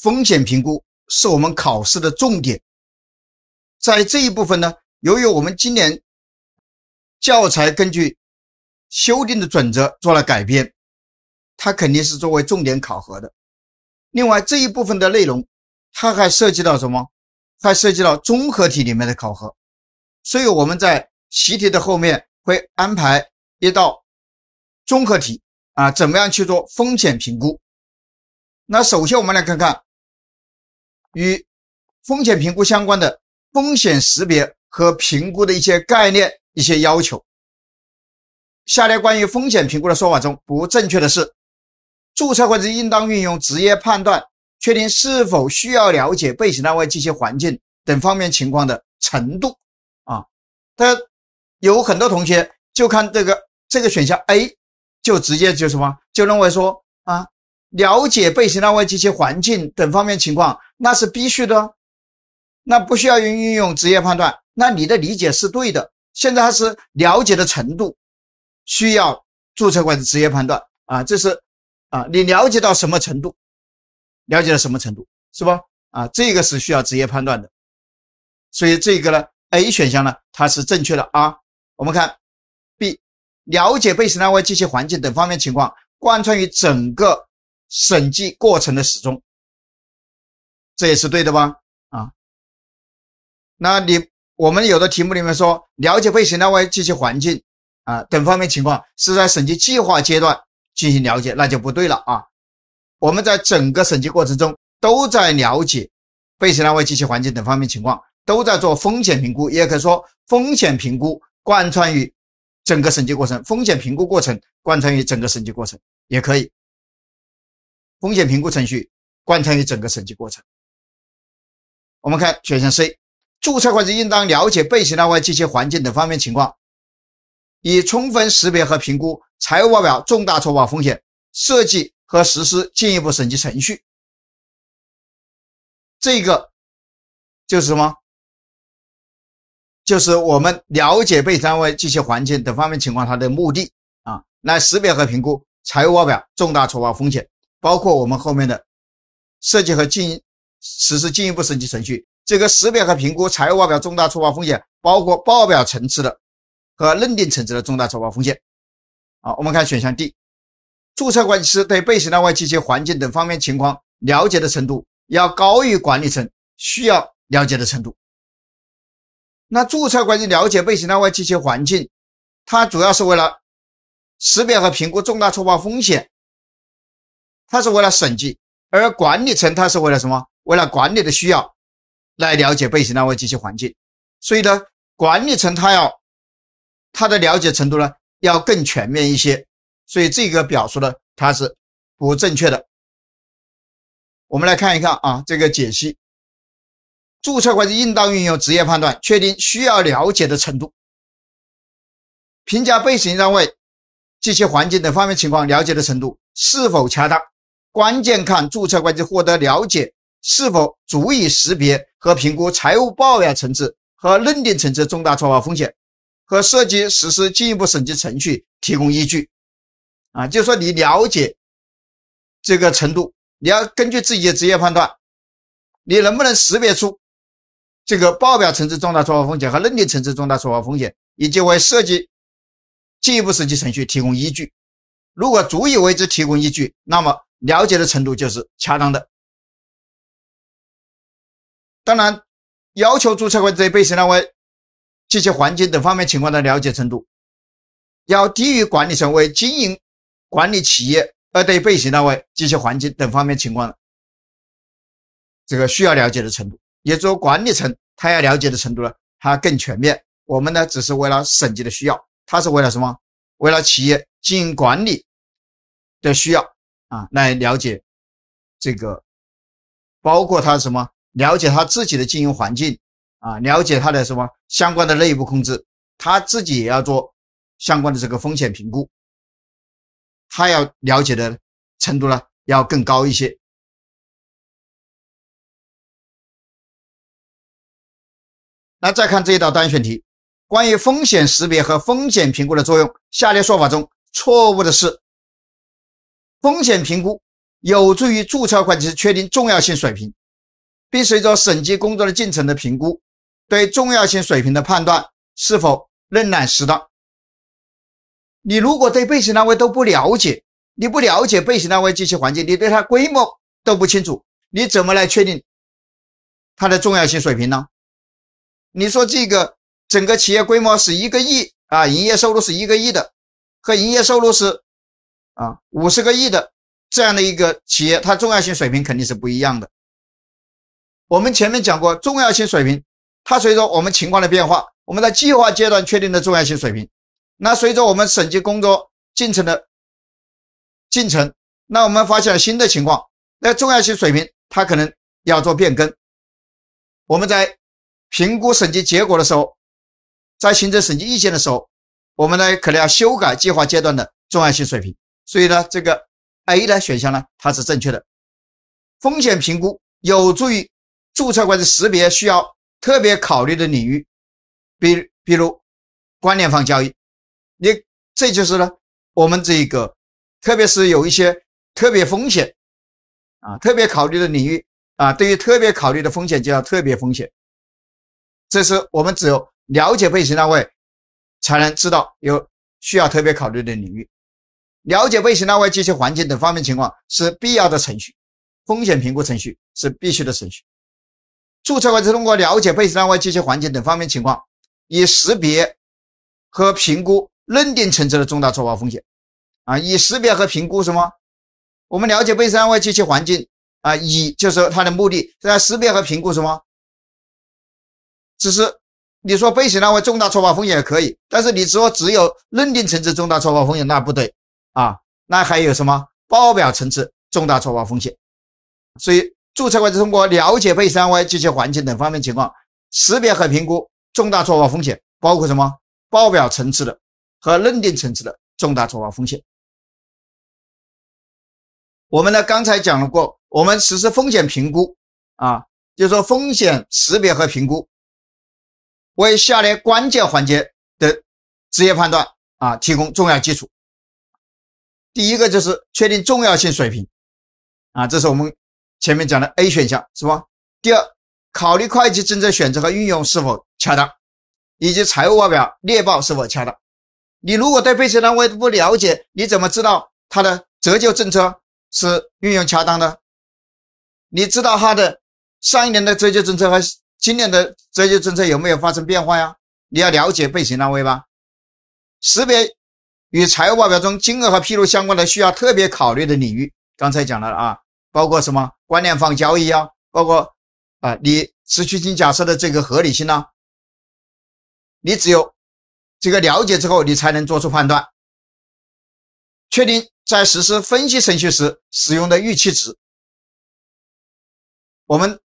风险评估是我们考试的重点，在这一部分呢，由于我们今年教材根据修订的准则做了改编，它肯定是作为重点考核的。另外，这一部分的内容，它还涉及到什么？还涉及到综合题里面的考核，所以我们在习题的后面会安排一道综合题啊，怎么样去做风险评估？那首先我们来看看。与风险评估相关的风险识别和评估的一些概念、一些要求。下列关于风险评估的说法中不正确的是：注册会计师应当运用职业判断，确定是否需要了解被审单位及其环境等方面情况的程度。啊，他有很多同学就看这个这个选项 A，就直接就什么就认为说啊，了解被审单位及其环境等方面情况。那是必须的，那不需要用运用职业判断。那你的理解是对的。现在它是了解的程度，需要注册会计师职业判断啊。这是啊，你了解到什么程度？了解到什么程度是不啊？这个是需要职业判断的。所以这个呢，A 选项呢，它是正确的啊。我们看 B，了解被审单位及其环境等方面情况，贯穿于整个审计过程的始终。这也是对的吧？啊，那你我们有的题目里面说了解被审计单位及其环境，啊等方面情况是在审计计划阶段进行了解，那就不对了啊。我们在整个审计过程中都在了解被审计单位及其环境等方面情况，都在做风险评估，也可以说风险评估贯穿于整个审计过程，风险评估过程贯穿于整个审计过程，也可以，风险评估程序贯穿于整个审计过程。我们看选项 C，注册会计应当了解被审单位及其环境等方面情况，以充分识别和评估财务报表重大错报风险，设计和实施进一步审计程序。这个就是什么？就是我们了解被单位及其环境等方面情况，它的目的啊，来识别和评估财务报表重大错报风险，包括我们后面的设计和进。实施进一步审计程序，这个识别和评估财务报表重大错报风险，包括报表层次的和认定层次的重大错报风险。好，我们看选项 D，注册会计师对被审单外及其环境等方面情况了解的程度要高于管理层需要了解的程度。那注册会计了解被审单外及其环境，它主要是为了识别和评估重大错报风险，它是为了审计，而管理层它是为了什么？为了管理的需要，来了解被审计单位及其环境，所以呢，管理层他要他的了解程度呢要更全面一些，所以这个表述呢它是不正确的。我们来看一看啊，这个解析：注册会计应当运用职业判断，确定需要了解的程度，评价被审计单位及其环境等方面情况了解的程度是否恰当。关键看注册会计获得了解。是否足以识别和评估财务报表层次和认定层次重大错报风险，和设计实施进一步审计程序提供依据？啊，就是说你了解这个程度，你要根据自己的职业判断，你能不能识别出这个报表层次重大错报风险和认定层次重大错报风险，以及为设计进一步审计程序提供依据？如果足以为之提供依据，那么了解的程度就是恰当的。当然，要求注册会对被审计单位及其环境等方面情况的了解程度，要低于管理层为经营管理企业而对被审计单位及其环境等方面情况的这个需要了解的程度。也就管理层他要了解的程度呢，他更全面。我们呢，只是为了审计的需要，他是为了什么？为了企业经营管理的需要啊，来了解这个，包括他什么？了解他自己的经营环境，啊，了解他的什么相关的内部控制，他自己也要做相关的这个风险评估，他要了解的程度呢要更高一些。那再看这一道单选题，关于风险识别和风险评估的作用，下列说法中错误的是：风险评估有助于注册会计师确定重要性水平。并随着审计工作的进程的评估，对重要性水平的判断是否仍然适当？你如果对备审单位都不了解，你不了解备审单位及其环境，你对它规模都不清楚，你怎么来确定它的重要性水平呢？你说这个整个企业规模是一个亿啊，营业收入是一个亿的，和营业收入是啊五十个亿的这样的一个企业，它重要性水平肯定是不一样的。我们前面讲过，重要性水平，它随着我们情况的变化，我们在计划阶段确定的重要性水平，那随着我们审计工作进程的进程，那我们发现了新的情况，那重要性水平它可能要做变更。我们在评估审计结果的时候，在形成审计意见的时候，我们呢可能要修改计划阶段的重要性水平。所以呢，这个 A 呢选项呢它是正确的，风险评估有助于。注册或者识别需要特别考虑的领域，比比如关联方交易，你这就是呢。我们这个特别是有一些特别风险啊，特别考虑的领域啊，对于特别考虑的风险就要特别风险。这是我们只有了解背询单位，才能知道有需要特别考虑的领域。了解背询单位及其环境等方面情况是必要的程序，风险评估程序是必须的程序。注册会计通过了解被审单位及其环境等方面情况，以识别和评估认定层次的重大错报风险。啊，以识别和评估什么？我们了解被审单位及其环境啊，以就是它的目的在识别和评估什么？只是你说被审单位重大错报风险也可以，但是你说只有认定层次重大错报风险那不对啊，那还有什么报表层次重大错报风险？所以。注册会计师通过了解被三歪企业环境等方面情况，识别和评估重大错报风险，包括什么报表层次的和认定层次的重大错报风险。我们呢刚才讲了过，我们实施风险评估，啊，就是说风险识别和评估为下列关键环节的职业判断啊提供重要基础。第一个就是确定重要性水平，啊，这是我们。前面讲的 A 选项是吧？第二，考虑会计政策选择和运用是否恰当，以及财务报表列报是否恰当。你如果对被审单位不了解，你怎么知道它的折旧政策是运用恰当的？你知道它的上一年的折旧政策和今年的折旧政策有没有发生变化呀？你要了解被审单位吧。识别与财务报表中金额和披露相关的需要特别考虑的领域。刚才讲了啊。包括什么关联方交易啊，包括啊，你持续性假设的这个合理性呢？你只有这个了解之后，你才能做出判断，确定在实施分析程序时使用的预期值。我们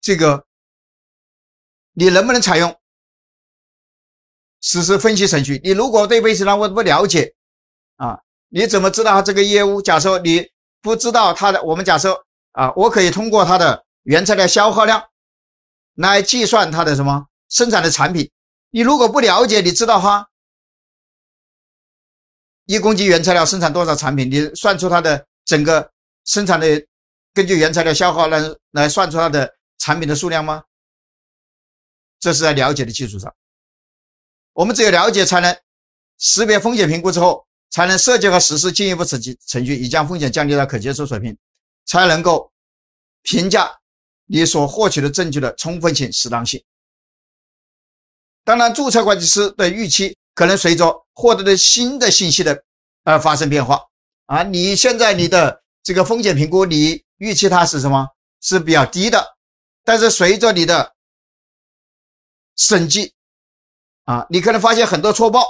这个，你能不能采用实施分析程序？你如果对威斯兰我不了解啊，你怎么知道他这个业务假设你？不知道它的，我们假设啊，我可以通过它的原材料消耗量来计算它的什么生产的产品。你如果不了解，你知道哈，一公斤原材料生产多少产品？你算出它的整个生产的，根据原材料消耗来来算出它的产品的数量吗？这是在了解的基础上，我们只有了解才能识别风险评估之后。才能设计和实施进一步审计程序，以将风险降低到可接受水平；才能够评价你所获取的证据的充分性、适当性。当然，注册会计师的预期可能随着获得的新的信息的而发生变化。啊，你现在你的这个风险评估，你预期它是什么？是比较低的，但是随着你的审计，啊，你可能发现很多错报，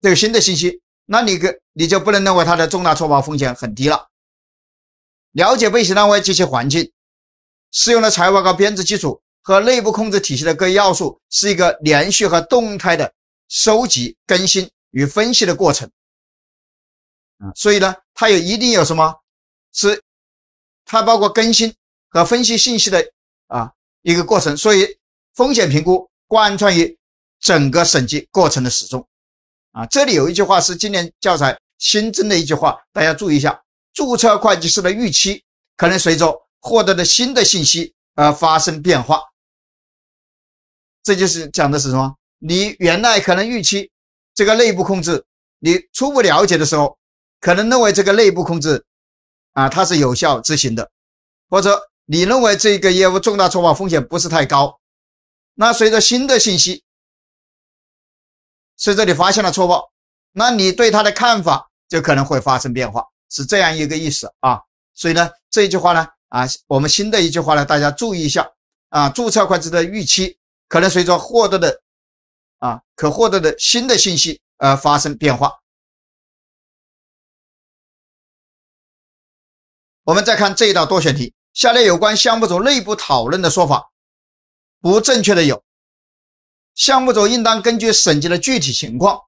这个新的信息。那你个你就不能认为它的重大错报风险很低了。了解被审单位及其环境，适用的财务报告编制基础和内部控制体系的各要素，是一个连续和动态的收集、更新与分析的过程。所以呢，它有一定有什么是它包括更新和分析信息的啊一个过程。所以，风险评估贯穿于整个审计过程的始终。啊，这里有一句话是今年教材新增的一句话，大家注意一下。注册会计师的预期可能随着获得的新的信息而发生变化。这就是讲的是什么？你原来可能预期这个内部控制，你初步了解的时候，可能认为这个内部控制啊，它是有效执行的，或者你认为这个业务重大错报风险不是太高。那随着新的信息，所以这里发现了错误，那你对他的看法就可能会发生变化，是这样一个意思啊。所以呢，这一句话呢，啊，我们新的一句话呢，大家注意一下啊，注册会计师的预期可能随着获得的啊可获得的新的信息而发生变化。我们再看这一道多选题，下列有关项目组内部讨论的说法不正确的有。项目组应当根据审计的具体情况，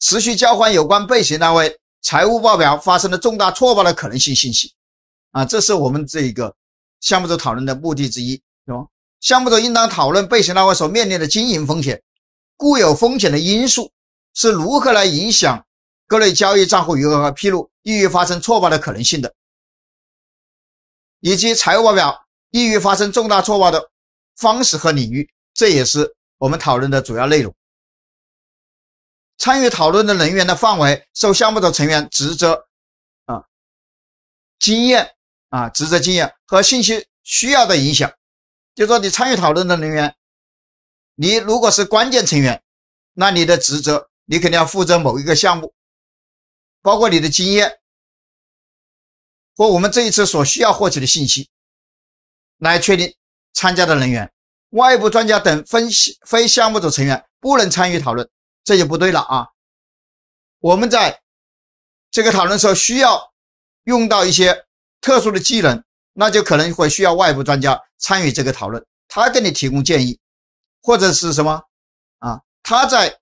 持续交换有关被审单位财务报表发生的重大错报的可能性信息。啊，这是我们这一个项目组讨论的目的之一，是吧？项目组应当讨论被审单位所面临的经营风险、固有风险的因素是如何来影响各类交易、账户余额和披露易于发生错报的可能性的，以及财务报表易于发生重大错报的方式和领域。这也是。我们讨论的主要内容，参与讨论的人员的范围受项目组成员职责、啊，经验、啊职责经验和信息需要的影响。就说你参与讨论的人员，你如果是关键成员，那你的职责你肯定要负责某一个项目，包括你的经验或我们这一次所需要获取的信息，来确定参加的人员。外部专家等分析非项目组成员不能参与讨论，这就不对了啊！我们在这个讨论时候需要用到一些特殊的技能，那就可能会需要外部专家参与这个讨论，他给你提供建议，或者是什么啊？他在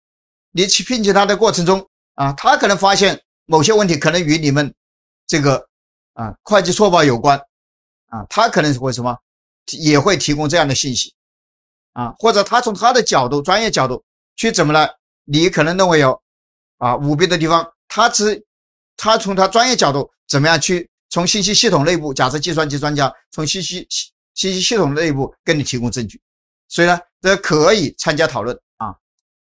你去聘请他的过程中啊，他可能发现某些问题可能与你们这个啊会计错报有关啊，他可能会什么也会提供这样的信息。啊，或者他从他的角度、专业角度去怎么了？你可能认为有啊舞弊的地方，他只他从他专业角度怎么样去从信息系统内部，假设计算机专家从信息信息系统内部给你提供证据，所以呢，这可以参加讨论啊，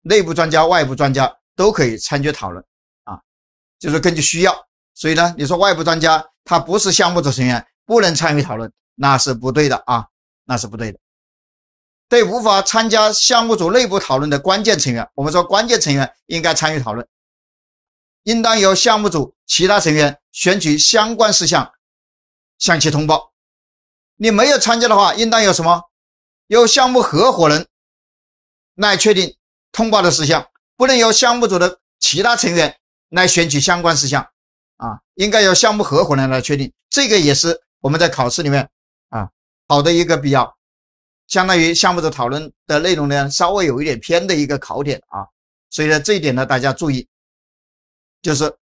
内部专家、外部专家都可以参加讨论啊，就是根据需要。所以呢，你说外部专家他不是项目组成员，不能参与讨论，那是不对的啊，那是不对的。对无法参加项目组内部讨论的关键成员，我们说关键成员应该参与讨论，应当由项目组其他成员选取相关事项向其通报。你没有参加的话，应当有什么？由项目合伙人来确定通报的事项，不能由项目组的其他成员来选取相关事项啊，应该由项目合伙人来确定。这个也是我们在考试里面啊考的一个必要。相当于项目组讨论的内容呢，稍微有一点偏的一个考点啊，所以呢，这一点呢，大家注意，就是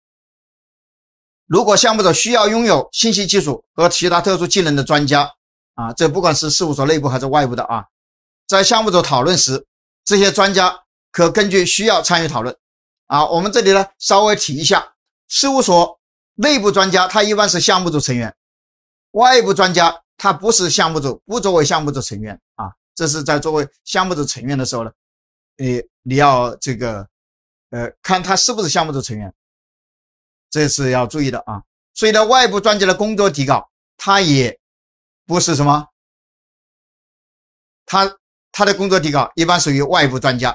如果项目组需要拥有信息技术和其他特殊技能的专家啊，这不管是事务所内部还是外部的啊，在项目组讨论时，这些专家可根据需要参与讨论啊。我们这里呢，稍微提一下，事务所内部专家他一般是项目组成员，外部专家。他不是项目组，不作为项目组成员啊。这是在作为项目组成员的时候呢，你你要这个，呃，看他是不是项目组成员，这是要注意的啊。所以呢，外部专家的工作底稿，他也不是什么，他他的工作底稿一般属于外部专家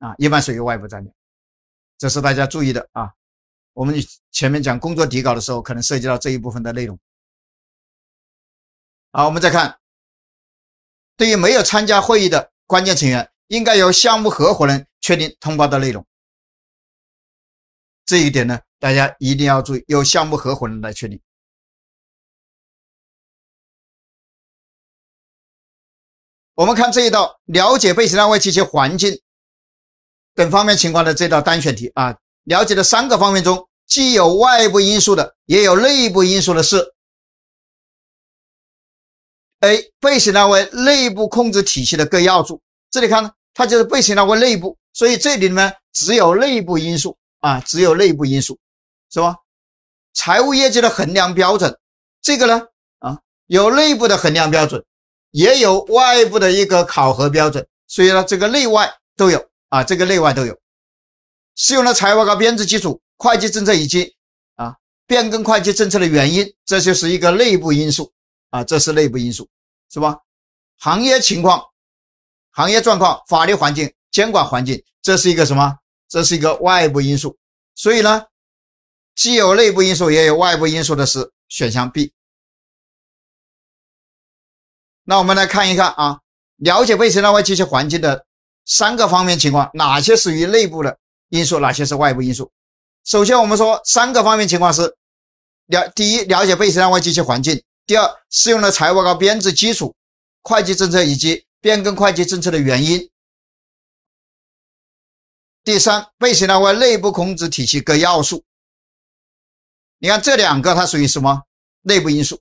啊，一般属于外部专家，这是大家注意的啊。我们前面讲工作底稿的时候，可能涉及到这一部分的内容。好，我们再看，对于没有参加会议的关键成员，应该由项目合伙人确定通报的内容。这一点呢，大家一定要注意，由项目合伙人来确定。我们看这一道了解被景单位及其环境等方面情况的这道单选题啊，了解的三个方面中，既有外部因素的，也有内部因素的是。A 被审计单位内部控制体系的各要素，这里看呢，它就是被审计单位内部，所以这里呢只有内部因素啊，只有内部因素，是吧？财务业绩的衡量标准，这个呢啊有内部的衡量标准，也有外部的一个考核标准，所以呢这个内外都有啊，这个内外都有。适用的财务告编制基础、会计政策以及啊变更会计政策的原因，这就是一个内部因素。啊，这是内部因素，是吧？行业情况、行业状况、法律环境、监管环境，这是一个什么？这是一个外部因素。所以呢，既有内部因素也有外部因素的是选项 B。那我们来看一看啊，了解被测单位机器环境的三个方面情况，哪些属于内部的因素，哪些是外部因素？首先，我们说三个方面情况是了，第一，了解被测单位机器环境。第二，适用的财务报告编制基础、会计政策以及变更会计政策的原因。第三，被审单位内部控制体系各要素。你看这两个，它属于什么内部因素？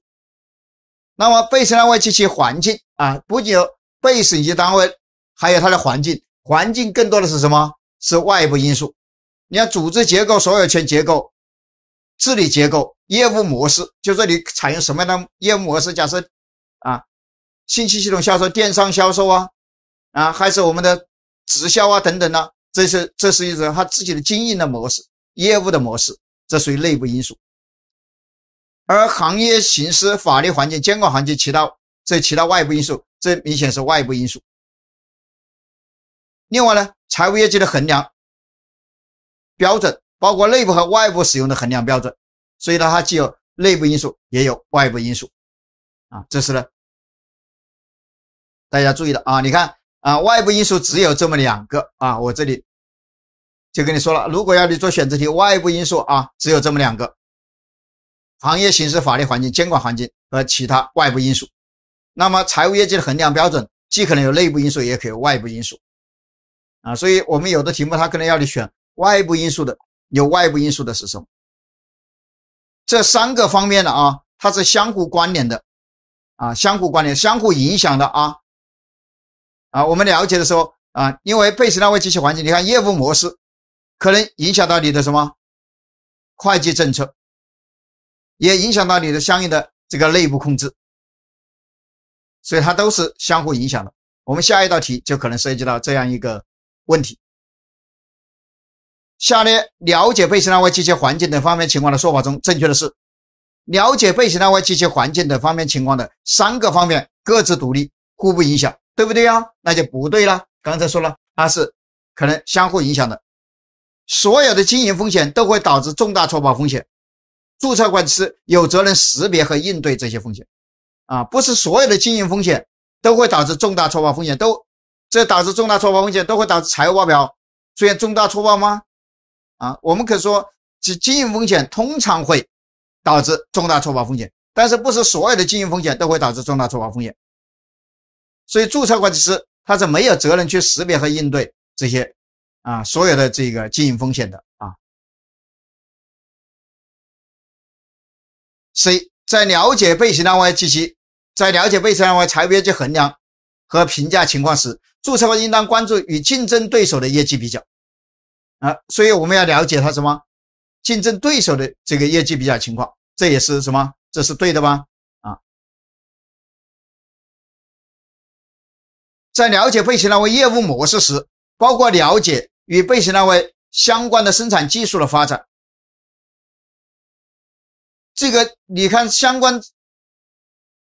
那么，被审单位及其环境啊，不仅有被审计单位，还有它的环境。环境更多的是什么？是外部因素。你看，组织结构、所有权结构。治理结构、业务模式，就这里采用什么样的业务模式？假设啊，信息系统销售、电商销售啊，啊，还是我们的直销啊等等呢？这是这是一种他自己的经营的模式、业务的模式，这属于内部因素。而行业形势、法律环境、监管环境、其他这其他外部因素，这明显是外部因素。另外呢，财务业绩的衡量标准。包括内部和外部使用的衡量标准，所以呢，它既有内部因素，也有外部因素，啊，这是呢，大家注意的啊，你看啊，外部因素只有这么两个啊，我这里就跟你说了，如果要你做选择题，外部因素啊，只有这么两个，行业形势、法律环境、监管环境和其他外部因素。那么财务业绩的衡量标准，既可能有内部因素，也可以有外部因素，啊，所以我们有的题目它可能要你选外部因素的。有外部因素的时候，这三个方面的啊，它是相互关联的，啊，相互关联、相互影响的啊，啊，我们了解的时候啊，因为被审计单位及其环境，你看业务模式，可能影响到你的什么会计政策，也影响到你的相应的这个内部控制，所以它都是相互影响的。我们下一道题就可能涉及到这样一个问题。下列了解被审单位及其环境等方面情况的说法中，正确的是：了解被审单位及其环境等方面情况的三个方面各自独立，互不影响，对不对呀？那就不对了。刚才说了，它是可能相互影响的。所有的经营风险都会导致重大错报风险，注册会计师有责任识别和应对这些风险。啊，不是所有的经营风险都会导致重大错报风险，都这导致重大错报风险都会导致财务报表出现重大错报吗？啊，我们可以说，经营风险通常会导致重大错报风险，但是不是所有的经营风险都会导致重大错报风险。所以，注册会计师他是没有责任去识别和应对这些啊所有的这个经营风险的啊。C，在了解被审单位及其在了解被审单位财务业绩衡量和评价情况时，注册会应当关注与竞争对手的业绩比较。啊，所以我们要了解它什么竞争对手的这个业绩比较情况，这也是什么？这是对的吗？啊，在了解贝奇单位业务模式时，包括了解与贝奇单位相关的生产技术的发展，这个你看相关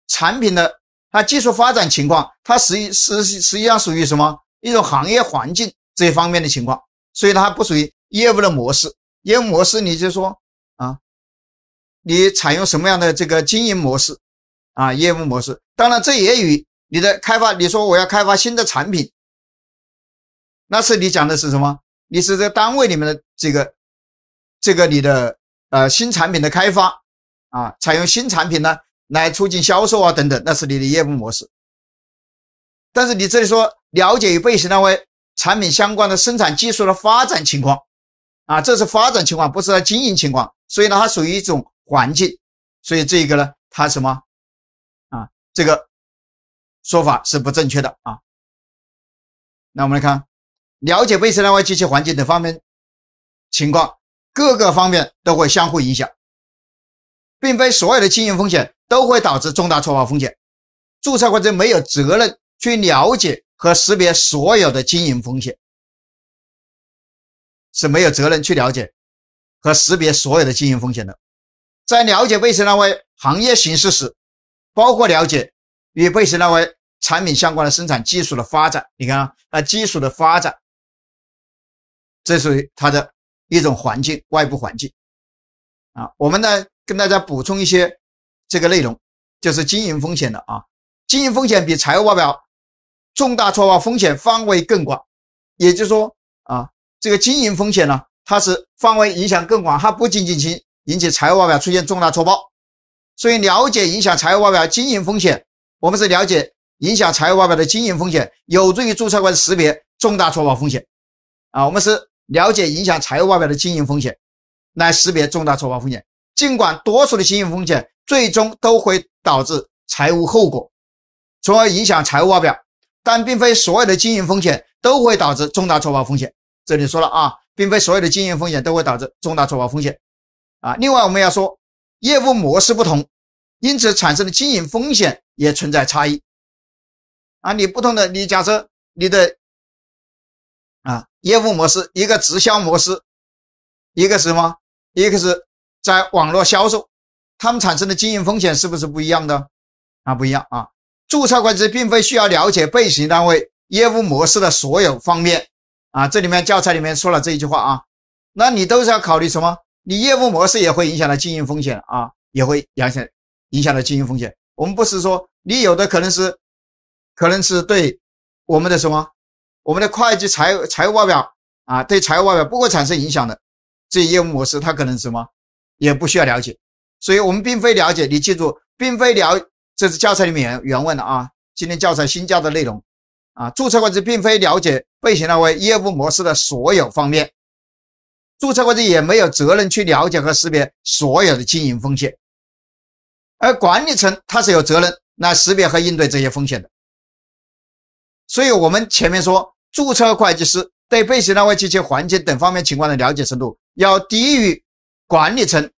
产品的它技术发展情况，它实实实际上属于什么一种行业环境这一方面的情况。所以它不属于业务的模式，业务模式你就说啊，你采用什么样的这个经营模式啊？业务模式，当然这也与你的开发，你说我要开发新的产品，那是你讲的是什么？你是这单位里面的这个这个你的呃新产品的开发啊，采用新产品呢来促进销售啊等等，那是你的业务模式。但是你这里说了解与被理单位。产品相关的生产技术的发展情况，啊，这是发展情况，不是经营情况，所以呢，它属于一种环境，所以这个呢，它什么，啊，这个说法是不正确的啊。那我们来看，了解卫生、外机器、环境等方面情况，各个方面都会相互影响，并非所有的经营风险都会导致重大错报风险。注册会计没有责任去了解。和识别所有的经营风险是没有责任去了解和识别所有的经营风险的。在了解被生纳位行业形势时，包括了解与被生纳位产品相关的生产技术的发展。你看啊，那技术的发展，这属于它的一种环境，外部环境啊。我们呢，跟大家补充一些这个内容，就是经营风险的啊。经营风险比财务报表。重大错报风险范围更广，也就是说啊，这个经营风险呢，它是范围影响更广，它不仅仅起引起财务报表出现重大错报，所以了解影响财务报表经营风险，我们是了解影响财务报表的经营风险，有助于注册会识别重大错报风险。啊，我们是了解影响财务报表的经营风险来识别重大错报风险。尽管多数的经营风险最终都会导致财务后果，从而影响财务报表。但并非所有的经营风险都会导致重大错报风险。这里说了啊，并非所有的经营风险都会导致重大错报风险啊。另外，我们要说，业务模式不同，因此产生的经营风险也存在差异啊。你不同的，你假设你的啊业务模式一个直销模式，一个什么？一个是在网络销售，他们产生的经营风险是不是不一样的？啊，不一样啊。注册会计师并非需要了解被审单位业务模式的所有方面啊，这里面教材里面说了这一句话啊，那你都是要考虑什么？你业务模式也会影响到经营风险啊，也会影响影响到经营风险。我们不是说你有的可能是，可能是对我们的什么，我们的会计财财务报表啊，对财务报表不会产生影响的，这业务模式它可能什么也不需要了解，所以我们并非了解，你记住，并非了。这是教材里面原原的啊，今天教材新加的内容啊。注册会计并非了解被审计单位业务模式的所有方面，注册会计也没有责任去了解和识别所有的经营风险，而管理层他是有责任来识别和应对这些风险的。所以，我们前面说，注册会计师对被审计单位及其环境等方面情况的了解程度，要低于管理层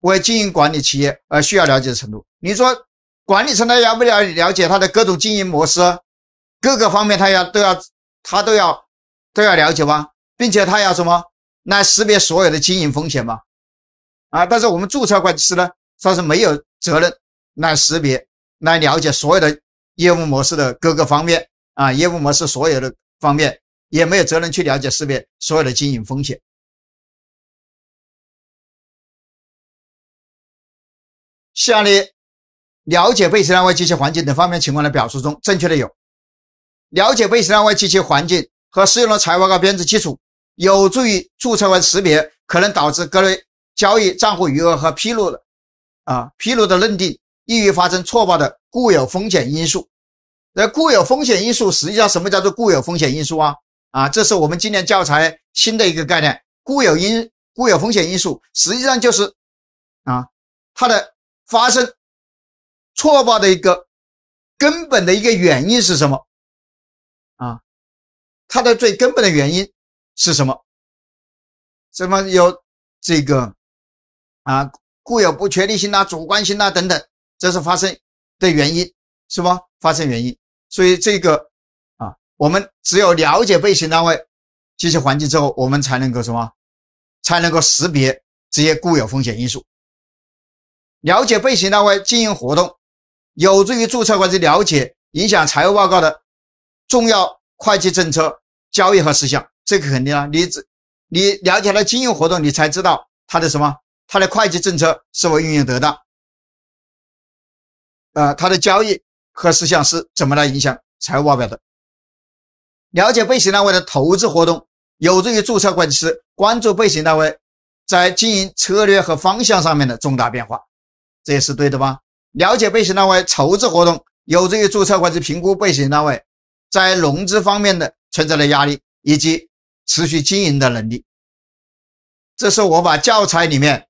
为经营管理企业而需要了解的程度。你说管理层他要不了了解他的各种经营模式，各个方面他要都要他都要都要了解吗？并且他要什么来识别所有的经营风险吗？啊！但是我们注册会计师呢，他是没有责任来识别、来了解所有的业务模式的各个方面啊，业务模式所有的方面也没有责任去了解识别所有的经营风险。下列。了解被审计外位及其环境等方面情况的表述中正确的有，了解被审计外位及其环境和适用的财务报告编制基础，有助于注册和识别可能导致各类交易、账户余额和披露的，啊，披露的认定易于发生错报的固有风险因素。那固有风险因素实际上什么叫做固有风险因素啊？啊，这是我们今年教材新的一个概念，固有因固有风险因素实际上就是啊，它的发生。错报的一个根本的一个原因是什么？啊，它的最根本的原因是什么？什么有这个啊固有不确定性啊、主观性啊等等，这是发生的原因是吧？发生原因，所以这个啊，我们只有了解被审单位及其环境之后，我们才能够什么？才能够识别这些固有风险因素，了解被审单位经营活动。有助于注册会计了解影响财务报告的重要会计政策、交易和事项，这个肯定啊。你只你了解了经营活动，你才知道他的什么，他的会计政策是否运用得当，呃，他的交易和事项是怎么来影响财务报表的。了解被审单位的投资活动，有助于注册会计师关注被审单位在经营策略和方向上面的重大变化，这也是对的吧？了解被行单位筹资活动有助于注册会计评估被行单位在融资方面的存在的压力以及持续经营的能力。这是我把教材里面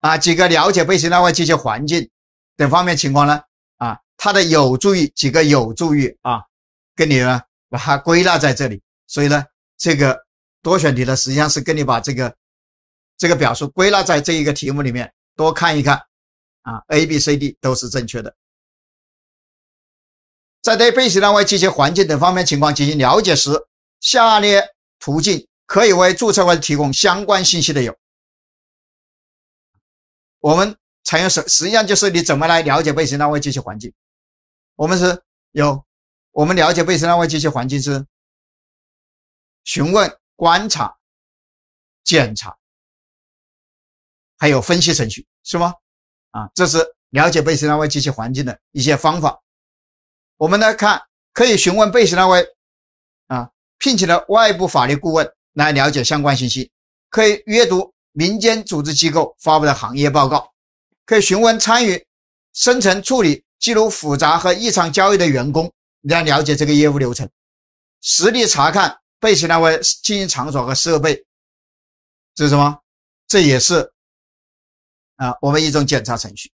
啊几个了解被行单位及其环境等方面情况呢啊它的有助于几个有助于啊，跟你呢把它归纳在这里。所以呢，这个多选题呢实际上是跟你把这个这个表述归纳在这一个题目里面多看一看。啊，A、B、C、D 都是正确的。在对被试单位及其环境等方面情况进行了解时，下列途径可以为注册会提供相关信息的有：我们采用实，实际上就是你怎么来了解被试单位及其环境。我们是有，我们了解被试单位及其环境是询问、观察、检查，还有分析程序，是吗？啊，这是了解被洗单位及其环境的一些方法。我们来看，可以询问被洗单位啊聘请的外部法律顾问来了解相关信息；可以阅读民间组织机构发布的行业报告；可以询问参与深层处理记录复杂和异常交易的员工来了解这个业务流程；实地查看被洗单位经营场所和设备。这是什么？这也是。啊，我们一种检查程序，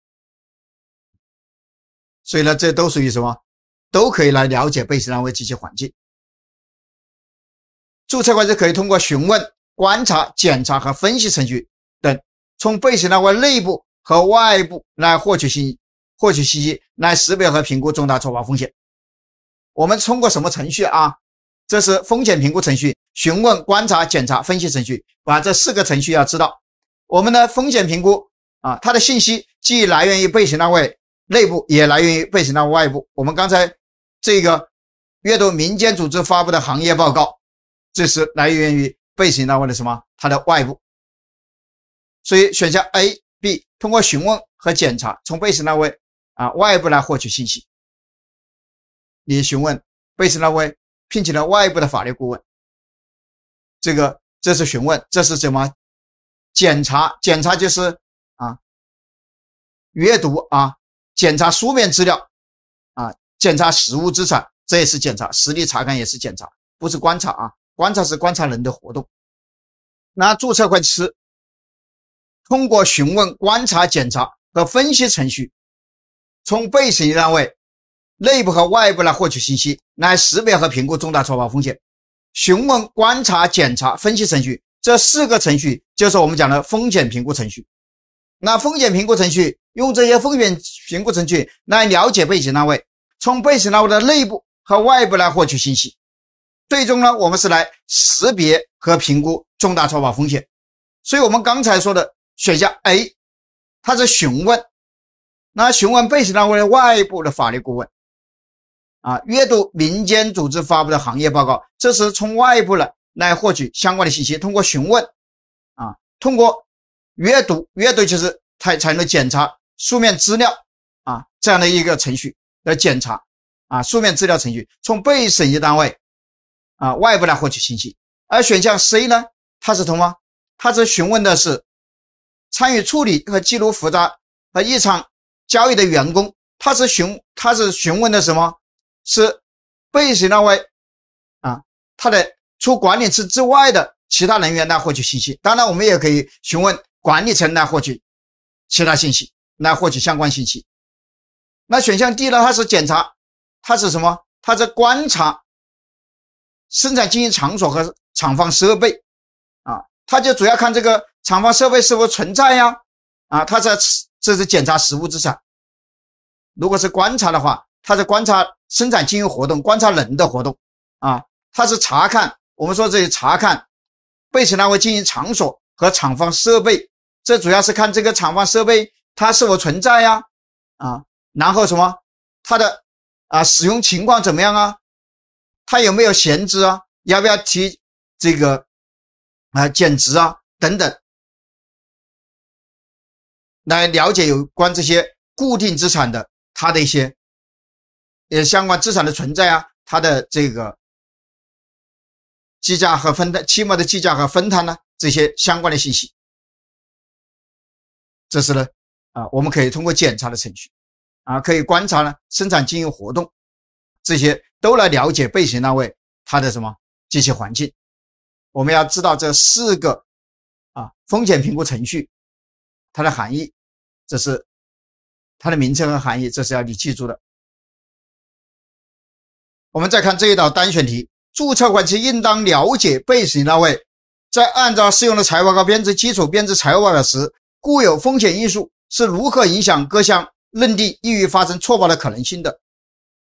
所以呢，这都属于什么？都可以来了解被试单位及其环境。注册会计师可以通过询问、观察、检查和分析程序等，从被试单位内部和外部来获取信息，获取信息来识别和评估重大错报风险。我们通过什么程序啊？这是风险评估程序，询问、观察、检查、分析程序，把这四个程序要知道。我们的风险评估。啊，它的信息既来源于被审单位内部，也来源于被审单位外部。我们刚才这个阅读民间组织发布的行业报告，这是来源于被审单位的什么？它的外部。所以选项 A、B 通过询问和检查从被审单位啊外部来获取信息。你询问被审单位聘请了外部的法律顾问，这个这是询问，这是怎么检查？检查就是。阅读啊，检查书面资料啊，检查实物资产，这也是检查。实地查看也是检查，不是观察啊。观察是观察人的活动。那注册会计师通过询问、观察、检查和分析程序，从被审计单位内部和外部来获取信息，来识别和评估重大错报风险。询问、观察、检查、分析程序这四个程序，就是我们讲的风险评估程序。那风险评估程序用这些风险评估程序来了解被审单位，从被审单位的内部和外部来获取信息。最终呢，我们是来识别和评估重大错报风险。所以，我们刚才说的选项 A，它是询问。那询问被审单位的外部的法律顾问，啊，阅读民间组织发布的行业报告，这是从外部来来获取相关的信息。通过询问，啊，通过。阅读阅读就是采采用了检查书面资料啊这样的一个程序来检查啊书面资料程序从被审计单位啊外部来获取信息，而选项 C 呢它是什么？它是询问的是参与处理和记录复杂和异常交易的员工，他是询他是询问的什么？是被审计单位啊他的除管理层之外的其他人员来获取信息。当然，我们也可以询问。管理层来获取其他信息，来获取相关信息。那选项 D 呢？它是检查，它是什么？它是观察生产经营场所和厂房设备啊，它就主要看这个厂房设备是否存在呀？啊，它是这是检查实物资产。如果是观察的话，它是观察生产经营活动，观察人的活动啊，它是查看。我们说这是查看被承担单位经营场所和厂房设备。这主要是看这个厂房设备它是否存在呀？啊，然后什么它的啊使用情况怎么样啊？它有没有闲置啊？要不要提这个啊减值啊等等，来了解有关这些固定资产的它的一些呃相关资产的存在啊，它的这个计价和分摊期末的计价和分摊呢这些相关的信息。这是呢，啊，我们可以通过检查的程序，啊，可以观察呢生产经营活动，这些都来了解被审单位它的什么及其环境。我们要知道这四个，啊，风险评估程序，它的含义，这是它的名称和含义，这是要你记住的。我们再看这一道单选题：注册会计应当了解被审单位，在按照适用的财务报告编制基础编制财务报表时。固有风险因素是如何影响各项认定易于发生错报的可能性的？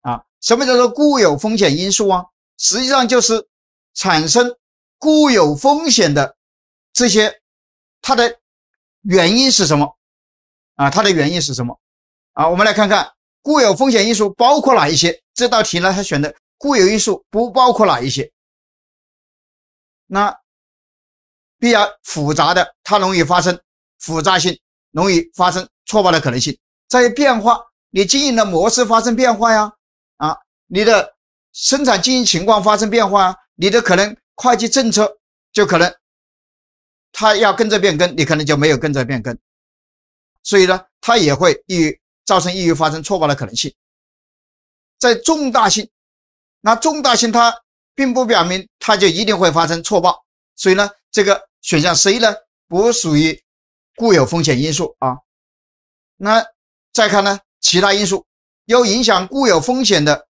啊，什么叫做固有风险因素啊？实际上就是产生固有风险的这些它的原因是什么？啊，它的原因是什么？啊，我们来看看固有风险因素包括哪一些？这道题呢，它选的固有因素不包括哪一些？那比较复杂的，它容易发生。复杂性容易发生错报的可能性，在变化，你经营的模式发生变化呀，啊，你的生产经营情况发生变化啊，你的可能会计政策就可能，它要跟着变更，你可能就没有跟着变更，所以呢，它也会易于造成易于发生错报的可能性。在重大性，那重大性它并不表明它就一定会发生错报，所以呢，这个选项 C 呢不属于。固有风险因素啊，那再看呢，其他因素又影响固有风险的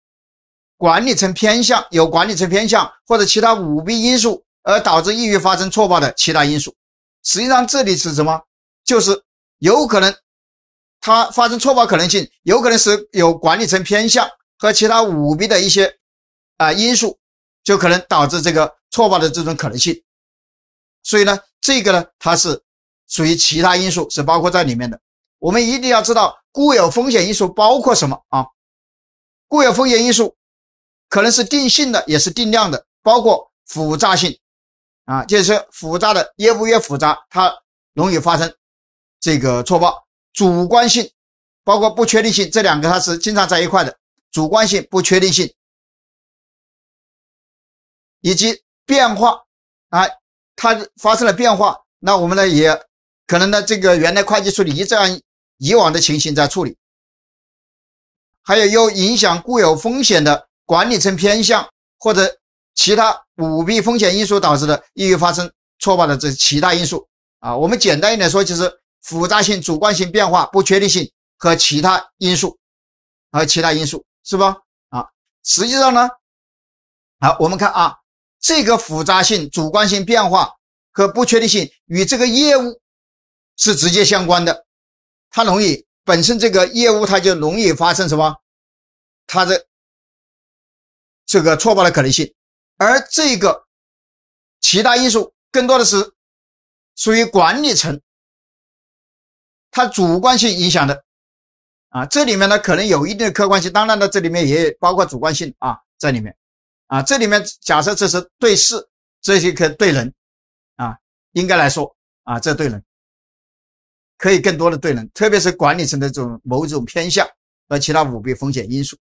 管理层偏向，有管理层偏向或者其他舞弊因素而导致易于发生错报的其他因素。实际上这里是什么？就是有可能它发生错报可能性，有可能是有管理层偏向和其他舞弊的一些啊因素，就可能导致这个错报的这种可能性。所以呢，这个呢，它是。属于其他因素是包括在里面的。我们一定要知道固有风险因素包括什么啊？固有风险因素可能是定性的，也是定量的，包括复杂性啊，就是复杂的业务越复杂，它容易发生这个错报。主观性包括不确定性，这两个它是经常在一块的。主观性、不确定性以及变化啊，它发生了变化，那我们呢也。可能呢，这个原来会计处理一按以往的情形在处理，还有又影响固有风险的管理层偏向或者其他舞弊风险因素导致的易于发生错报的这其他因素啊，我们简单一点说，就是复杂性、主观性变化、不确定性和其他因素，和其他因素是吧？啊？实际上呢，好，我们看啊，这个复杂性、主观性变化和不确定性与这个业务。是直接相关的，它容易本身这个业务，它就容易发生什么，它的这个错报的可能性。而这个其他因素更多的是属于管理层，它主观性影响的啊。这里面呢可能有一定的客观性，当然呢这里面也包括主观性啊在里面。啊，这里面假设这是对事，这些可对人啊，应该来说啊这对人。可以更多的对人，特别是管理层的这种某种偏向和其他舞弊风险因素。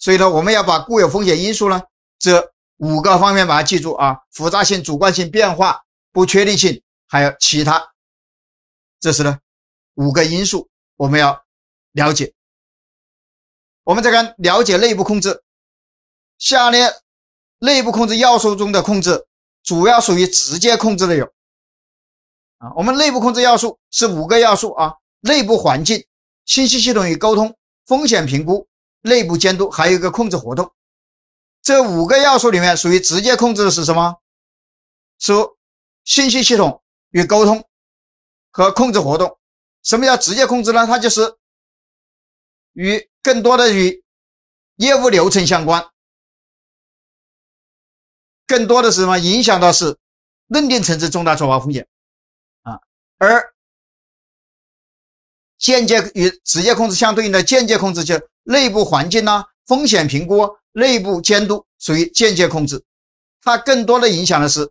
所以呢，我们要把固有风险因素呢这五个方面把它记住啊，复杂性、主观性、变化、不确定性，还有其他，这是呢五个因素我们要了解。我们再看了解内部控制，下列内部控制要素中的控制主要属于直接控制的有。我们内部控制要素是五个要素啊：内部环境、信息系统与沟通、风险评估、内部监督，还有一个控制活动。这五个要素里面，属于直接控制的是什么？是信息系统与沟通和控制活动。什么叫直接控制呢？它就是与更多的与业务流程相关，更多的是什么？影响到是认定层次重大突发风险。而间接与直接控制相对应的间接控制，就内部环境呢、风险评估、内部监督属于间接控制，它更多的影响的是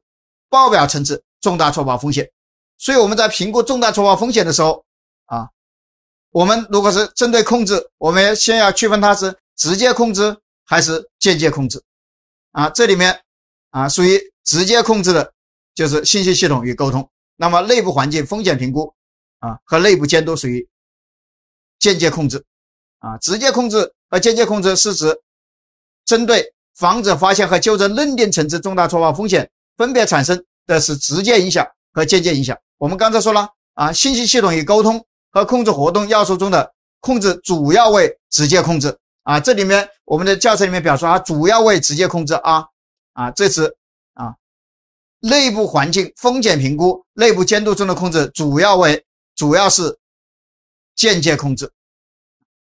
报表层次重大错报风险。所以我们在评估重大错报风险的时候啊，我们如果是针对控制，我们先要区分它是直接控制还是间接控制啊。这里面啊，属于直接控制的就是信息系统与沟通。那么内部环境风险评估啊和内部监督属于间接控制啊，直接控制和间接控制是指针对防止发现和纠正认定层次重大错报风险分别产生的是直接影响和间接影响。我们刚才说了啊，信息系统与沟通和控制活动要素中的控制主要为直接控制啊，这里面我们的教材里面表述啊，主要为直接控制啊啊，这是。内部环境风险评估、内部监督中的控制，主要为主要是间接控制，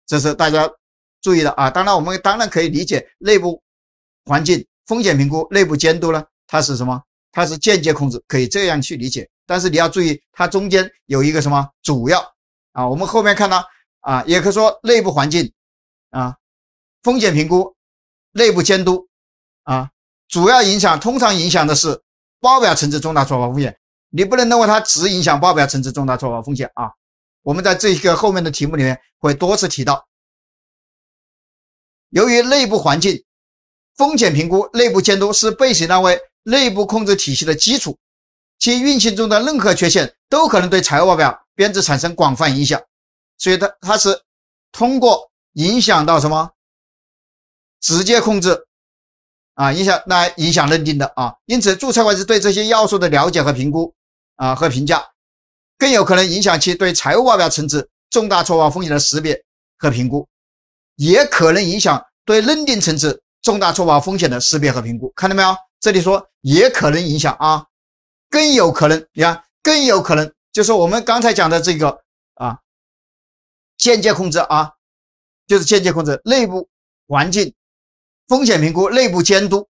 这是大家注意的啊。当然，我们当然可以理解内部环境风险评估、内部监督呢，它是什么？它是间接控制，可以这样去理解。但是你要注意，它中间有一个什么主要啊？我们后面看到啊，也可以说内部环境啊、风险评估、内部监督啊，主要影响通常影响的是。报表层次重大错报风险，你不能认为它只影响报表层次重大错报风险啊。我们在这个后面的题目里面会多次提到。由于内部环境、风险评估、内部监督是被审单位内部控制体系的基础，其运行中的任何缺陷都可能对财务报表编制产生广泛影响，所以它它是通过影响到什么？直接控制。啊，影响那影响认定的啊，因此注册会计师对这些要素的了解和评估啊和评价，更有可能影响其对财务报表层次重大错报风险的识别和评估，也可能影响对认定层次重大错报风险的识别和评估。看到没有？这里说也可能影响啊，更有可能，你看，更有可能就是我们刚才讲的这个啊，间接控制啊，就是间接控制内部环境。风险评估、内部监督，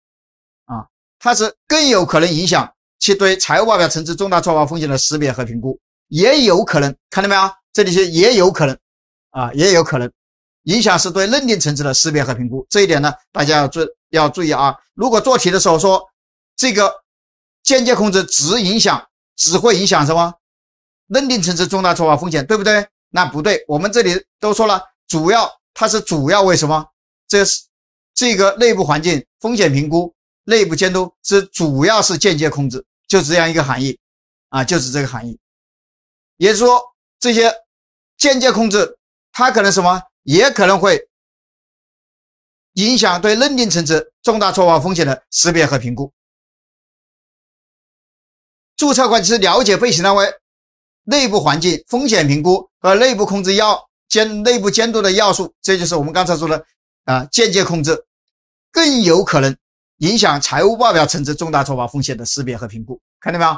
啊，它是更有可能影响其对财务报表层次重大错报风险的识别和评估，也有可能看到没有？这里是也有可能，啊，也有可能影响是对认定层次的识别和评估。这一点呢，大家要注要注意啊。如果做题的时候说这个间接控制只影响，只会影响什么？认定层次重大错报风险，对不对？那不对，我们这里都说了，主要它是主要为什么？这是。这个内部环境风险评估、内部监督是主要是间接控制，就这样一个含义啊，就是这个含义。也就是说，这些间接控制，它可能什么，也可能会影响对认定层次重大错误风险的识别和评估。注册会计师了解被行单位内部环境、风险评估和内部控制要监内部监督的要素，这就是我们刚才说的啊，间接控制。更有可能影响财务报表层次重大错报风险的识别和评估，看到没有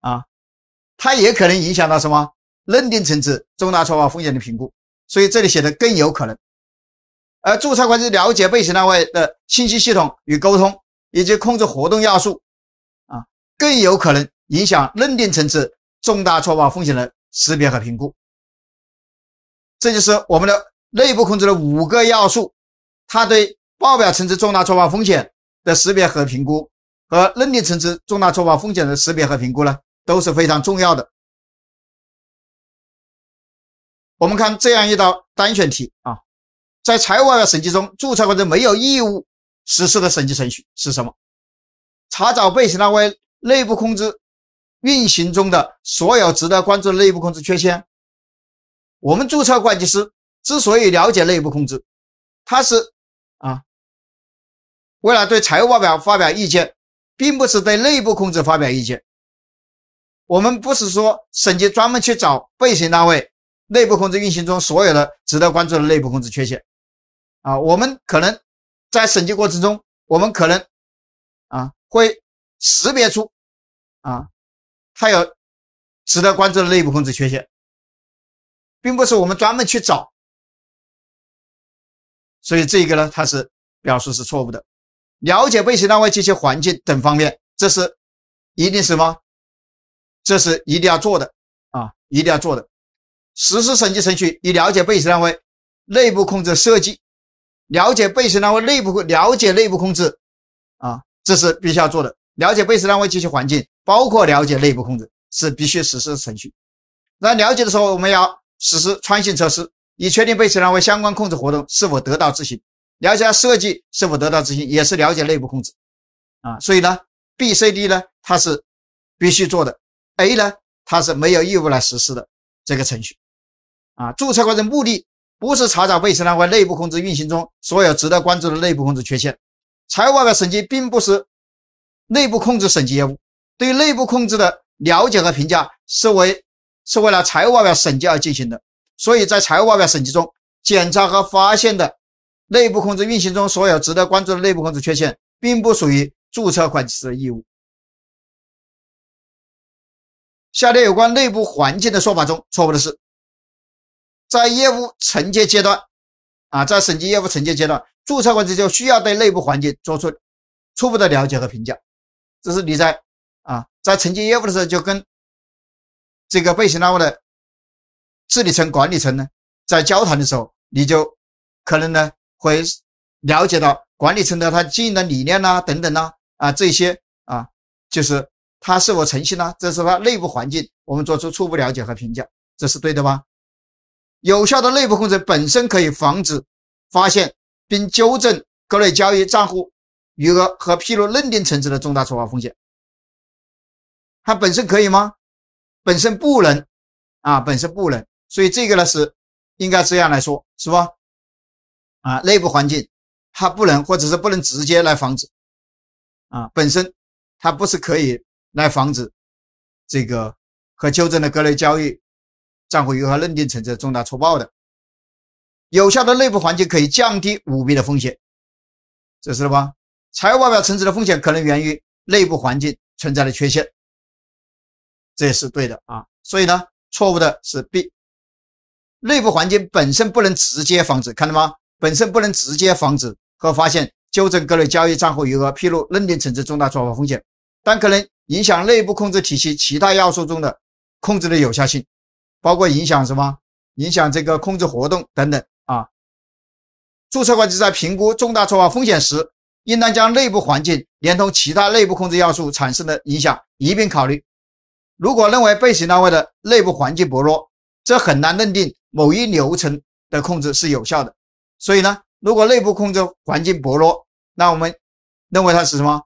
啊？它也可能影响到什么认定层次重大错报风险的评估。所以这里写的更有可能，而注册会计了解被审单位的信息系统与沟通以及控制活动要素啊，更有可能影响认定层次重大错报风险的识别和评估。这就是我们的内部控制的五个要素，它对。报表层次重大错报风险的识别和评估，和认定层次重大错报风险的识别和评估呢，都是非常重要的。我们看这样一道单选题啊，在财务报表审计中，注册会计没有义务实施的审计程序是什么？查找被审单位内部控制运行中的所有值得关注的内部控制缺陷。我们注册会计师之所以了解内部控制，它是啊。为了对财务报表发表意见，并不是对内部控制发表意见。我们不是说审计专门去找被审单位内部控制运行中所有的值得关注的内部控制缺陷啊，我们可能在审计过程中，我们可能啊会识别出啊它有值得关注的内部控制缺陷，并不是我们专门去找。所以这个呢，它是表述是错误的。了解被审单位及其环境等方面，这是一定什么？这是一定要做的啊，一定要做的。实施审计程序，以了解被审单位内部控制设计，了解被审单位内部了解内部控制啊，这是必须要做的。了解被审单位及其环境，包括了解内部控制，是必须实施的程序。那了解的时候，我们要实施穿行测试，以确定被审单位相关控制活动是否得到执行。了解设计是否得到执行，也是了解内部控制啊。所以呢，B、C、D 呢，它是必须做的；A 呢，它是没有义务来实施的这个程序啊。注册过程目的不是查找未审计单位内部控制运行中所有值得关注的内部控制缺陷。财务报表审计并不是内部控制审计业务，对内部控制的了解和评价是为是为了财务报表审计而进行的。所以在财务报表审计中，检查和发现的。内部控制运行中所有值得关注的内部控制缺陷，并不属于注册会计师的义务。下列有关内部环境的说法中，错误的是：在业务承接阶段，啊，在审计业务承接阶段，注册会计师就需要对内部环境做出初步的了解和评价。这是你在啊，在承接业务的时候，就跟这个被审单位的治理层、管理层呢，在交谈的时候，你就可能呢。会了解到管理层的他经营的理念呐，等等呐，啊，这些啊，就是他是否诚信啦，这是他内部环境，我们做出初步了解和评价，这是对的吧？有效的内部控制本身可以防止发现并纠正各类交易账户余额和披露认定层次的重大处罚风险，它本身可以吗？本身不能，啊，本身不能，所以这个呢是应该这样来说，是吧？啊，内部环境它不能，或者是不能直接来防止，啊，本身它不是可以来防止这个和纠正的各类交易账户余额认定存在重大错报的，有效的内部环境可以降低舞弊的风险，这是吧？财务报表层次的风险可能源于内部环境存在的缺陷，这也是对的啊，所以呢，错误的是 B，内部环境本身不能直接防止，看到吗？本身不能直接防止和发现、纠正各类交易、账户余额、披露认定层次重大错报风险，但可能影响内部控制体系其他要素中的控制的有效性，包括影响什么？影响这个控制活动等等啊。注册会计师在评估重大错报风险时，应当将内部环境连同其他内部控制要素产生的影响一并考虑。如果认为被审计单位的内部环境薄弱，这很难认定某一流程的控制是有效的。所以呢，如果内部控制环境薄弱，那我们认为它是什么？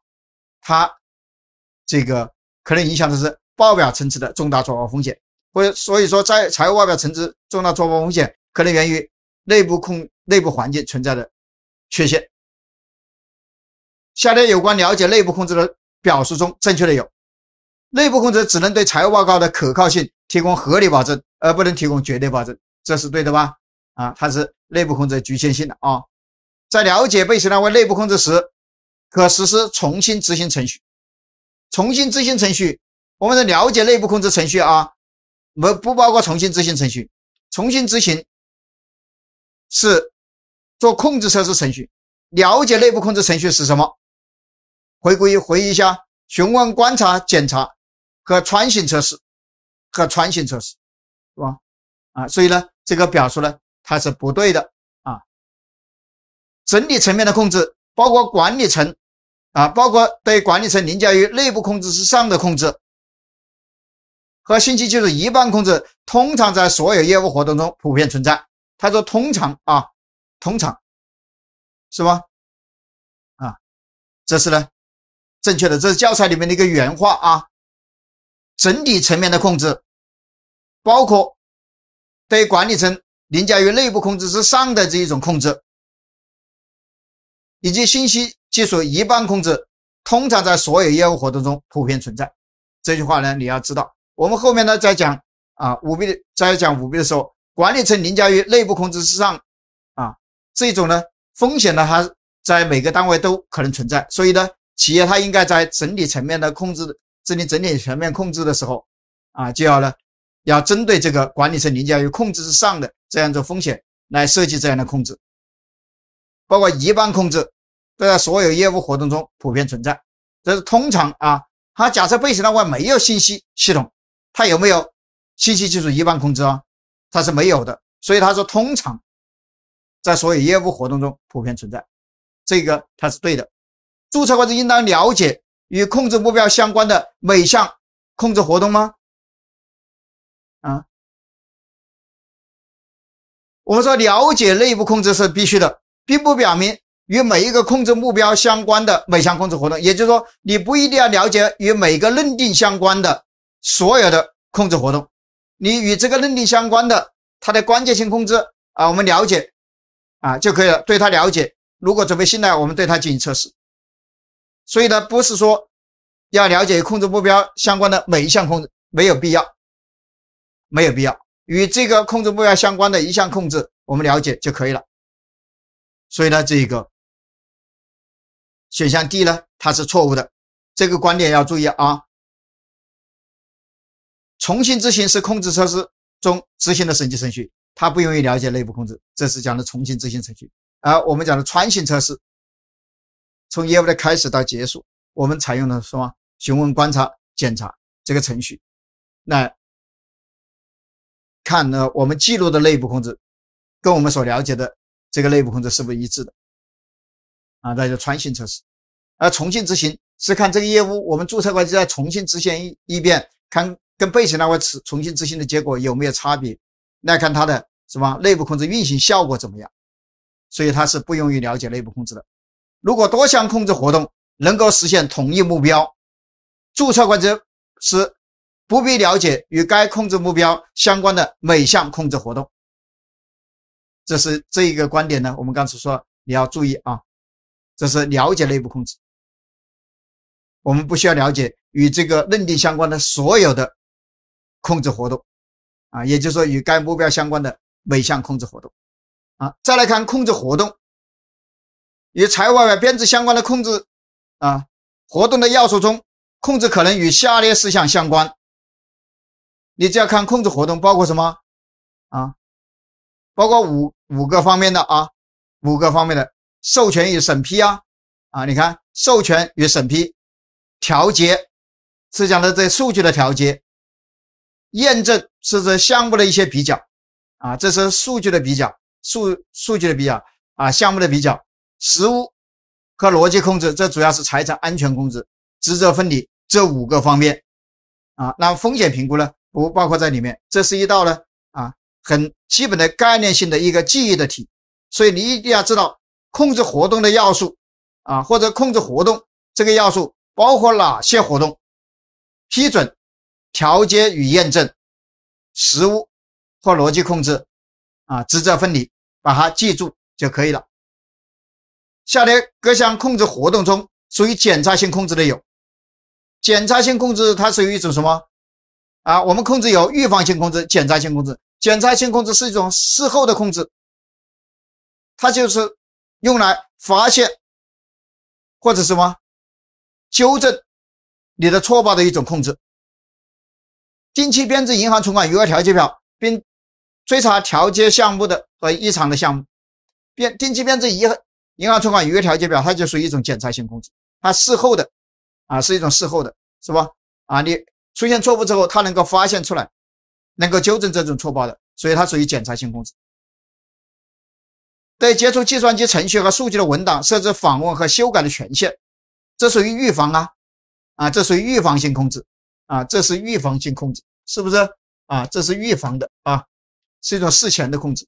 它这个可能影响的是报表层次的重大错报风险，或者所以说，在财务报表层次重大错报风险可能源于内部控内部环境存在的缺陷。下列有关了解内部控制的表述中，正确的有：内部控制只能对财务报告的可靠性提供合理保证，而不能提供绝对保证，这是对的吧？啊，它是内部控制局限性的啊。在了解被审单位内部控制时，可实施重新执行程序。重新执行程序，我们在了解内部控制程序啊，没不包括重新执行程序。重新执行是做控制测试程序。了解内部控制程序是什么？回归回忆一下，询问、观察、检查和穿行测试，和穿行测试是吧？啊，所以呢，这个表述呢。它是不对的啊！整体层面的控制包括管理层啊，包括对管理层凌驾于内部控制之上的控制和信息技术一般控制，通常在所有业务活动中普遍存在。他说：“通常啊，通常是吧？啊，这是呢，正确的，这是教材里面的一个原话啊！整体层面的控制包括对管理层。”凌驾于内部控制之上的这一种控制，以及信息技术一般控制，通常在所有业务活动中普遍存在。这句话呢，你要知道。我们后面呢，在讲啊舞弊，在讲舞弊的时候，管理层凌驾于内部控制之上，啊这种呢风险呢，它在每个单位都可能存在。所以呢，企业它应该在整体层面的控制，这里整体全面控制的时候，啊就要呢。要针对这个管理层凌驾于控制之上的这样一种风险来设计这样的控制，包括一般控制，都在所有业务活动中普遍存在。这是通常啊，他假设被审单位没有信息系统，他有没有信息技术一般控制啊？他是没有的，所以他说通常在所有业务活动中普遍存在，这个他是对的。注册会计应当了解与控制目标相关的每项控制活动吗？啊，我们说了解内部控制是必须的，并不表明与每一个控制目标相关的每项控制活动，也就是说，你不一定要了解与每个认定相关的所有的控制活动，你与这个认定相关的它的关键性控制啊，我们了解啊就可以了，对它了解，如果准备信赖，我们对它进行测试。所以呢，不是说要了解控制目标相关的每一项控制没有必要。没有必要与这个控制目标相关的一项控制，我们了解就可以了。所以呢，这个选项 D 呢，它是错误的。这个观点要注意啊。重新执行是控制测试中执行的审计程序，它不容易了解内部控制，这是讲的重新执行程序。而我们讲的穿行测试，从业务的开始到结束，我们采用的什么？询问、观察、检查这个程序那看呢，我们记录的内部控制跟我们所了解的这个内部控制是不是一致的？啊，那就穿行测试。而重庆执行是看这个业务，我们注册会计师在重庆执行一一遍，看跟被审那位重重新执行的结果有没有差别？来看他的什么内部控制运行效果怎么样？所以它是不容易了解内部控制的。如果多项控制活动能够实现同一目标，注册会计师不必了解与该控制目标相关的每项控制活动，这是这一个观点呢。我们刚才说你要注意啊，这是了解内部控制。我们不需要了解与这个认定相关的所有的控制活动啊，也就是说与该目标相关的每项控制活动啊。再来看控制活动与财务报表编制相关的控制啊活动的要素中，控制可能与下列事项相关。你只要看控制活动，包括什么啊？包括五五个方面的啊，五个方面的授权与审批啊啊，你看授权与审批，调节是讲的这数据的调节，验证是这项目的一些比较啊，这是数据的比较数数据的比较啊，项目的比较实物和逻辑控制，这主要是财产安全控制、职责分离这五个方面啊。那风险评估呢？不包括在里面，这是一道呢啊很基本的概念性的一个记忆的题，所以你一定要知道控制活动的要素啊，或者控制活动这个要素包括哪些活动：批准、调节与验证、实物或逻辑控制啊，职责分离，把它记住就可以了。下列各项控制活动中，属于检查性控制的有：检查性控制，它属于一种什么？啊，我们控制有预防性控制、检查性控制。检查性控制是一种事后的控制，它就是用来发现或者什么纠正你的错报的一种控制。定期编制银行存款余额调节表，并追查调节项目的和异常的项目。编定期编制银银行存款余额调节表，它就属于一种检查性控制，它事后的啊，是一种事后的，是吧？啊，你。出现错误之后，他能够发现出来，能够纠正这种错报的，所以它属于检查性控制。对接触计算机程序和数据的文档设置访问和修改的权限，这属于预防啊啊，这属于预防性控制啊，这是预防性控制，是不是啊？这是预防的啊，是一种事前的控制。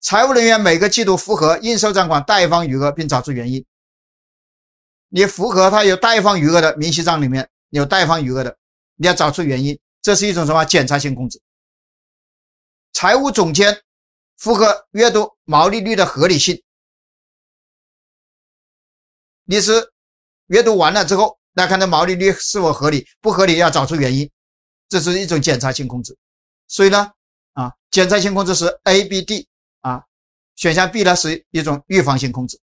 财务人员每个季度复核应收账款贷方余额，并找出原因。你符合他有贷方余额的明细账，里面有贷方余额的。你要找出原因，这是一种什么检查性控制？财务总监符合阅读毛利率的合理性。律师阅读完了之后，来看这毛利率是否合理，不合理要找出原因，这是一种检查性控制。所以呢，啊，检查性控制是 A、B、D 啊，选项 B 呢是一种预防性控制。